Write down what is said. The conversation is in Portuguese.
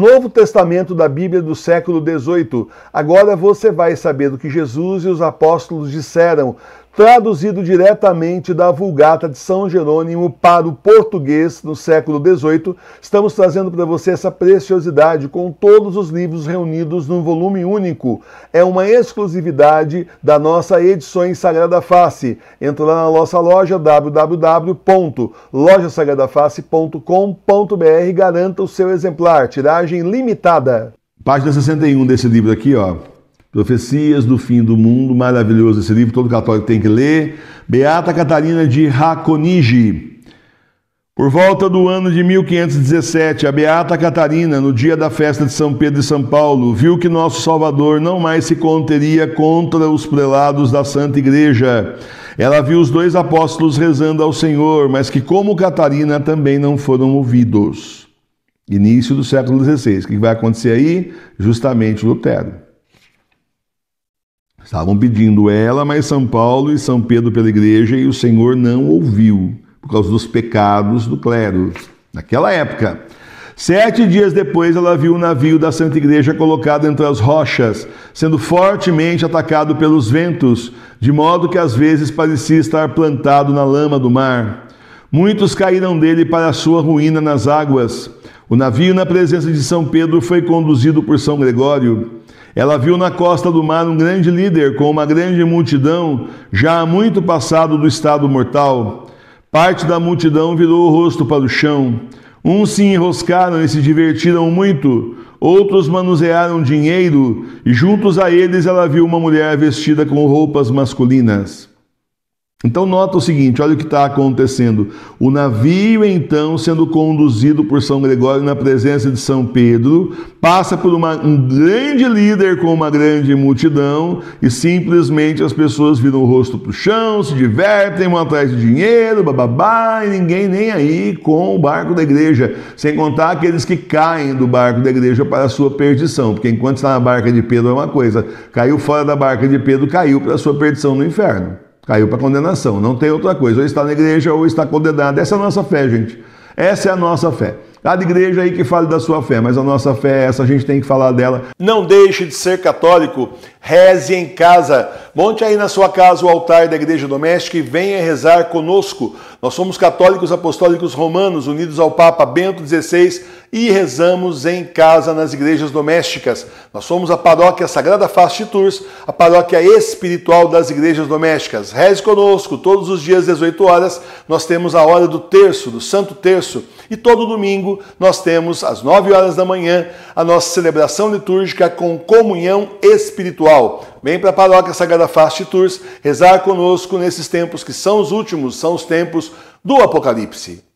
Novo Testamento da Bíblia do século XVIII. Agora você vai saber do que Jesus e os apóstolos disseram traduzido diretamente da Vulgata de São Jerônimo para o português no século XVIII, estamos trazendo para você essa preciosidade com todos os livros reunidos num volume único. É uma exclusividade da nossa em Sagrada Face. Entra lá na nossa loja www.lojasagradaface.com.br e garanta o seu exemplar, tiragem limitada. Página 61 desse livro aqui, ó. Profecias do Fim do Mundo, maravilhoso esse livro, todo católico tem que ler. Beata Catarina de Raconigi. Por volta do ano de 1517, a Beata Catarina, no dia da festa de São Pedro e São Paulo, viu que nosso Salvador não mais se conteria contra os prelados da Santa Igreja. Ela viu os dois apóstolos rezando ao Senhor, mas que, como Catarina, também não foram ouvidos. Início do século XVI. O que vai acontecer aí? Justamente Lutero. Estavam pedindo ela, mas São Paulo e São Pedro pela igreja, e o Senhor não ouviu, por causa dos pecados do clero, naquela época. Sete dias depois, ela viu o navio da Santa Igreja colocado entre as rochas, sendo fortemente atacado pelos ventos, de modo que às vezes parecia estar plantado na lama do mar. Muitos caíram dele para a sua ruína nas águas. O navio, na presença de São Pedro, foi conduzido por São Gregório. Ela viu na costa do mar um grande líder com uma grande multidão, já há muito passado do estado mortal. Parte da multidão virou o rosto para o chão. Uns se enroscaram e se divertiram muito, outros manusearam dinheiro, e juntos a eles ela viu uma mulher vestida com roupas masculinas. Então nota o seguinte, olha o que está acontecendo. O navio, então, sendo conduzido por São Gregório na presença de São Pedro, passa por uma, um grande líder com uma grande multidão e simplesmente as pessoas viram o rosto para o chão, se divertem, vão atrás de dinheiro, bababá, e ninguém nem aí com o barco da igreja. Sem contar aqueles que caem do barco da igreja para a sua perdição, porque enquanto está na barca de Pedro é uma coisa, caiu fora da barca de Pedro, caiu para a sua perdição no inferno. Caiu para condenação, não tem outra coisa. Ou está na igreja ou está condenado. Essa é a nossa fé, gente. Essa é a nossa fé. Cada igreja aí que fale da sua fé, mas a nossa fé é essa, a gente tem que falar dela. Não deixe de ser católico, reze em casa. Monte aí na sua casa o altar da igreja doméstica e venha rezar conosco. Nós somos católicos apostólicos romanos, unidos ao Papa Bento XVI e rezamos em casa nas igrejas domésticas. Nós somos a paróquia Sagrada Fast Tours, a paróquia espiritual das igrejas domésticas. Reze conosco todos os dias às 18 horas. Nós temos a hora do terço, do Santo Terço, e todo domingo nós temos às 9 horas da manhã a nossa celebração litúrgica com comunhão espiritual. Vem para a paróquia Sagrada Fast Tours rezar conosco nesses tempos que são os últimos, são os tempos do Apocalipse.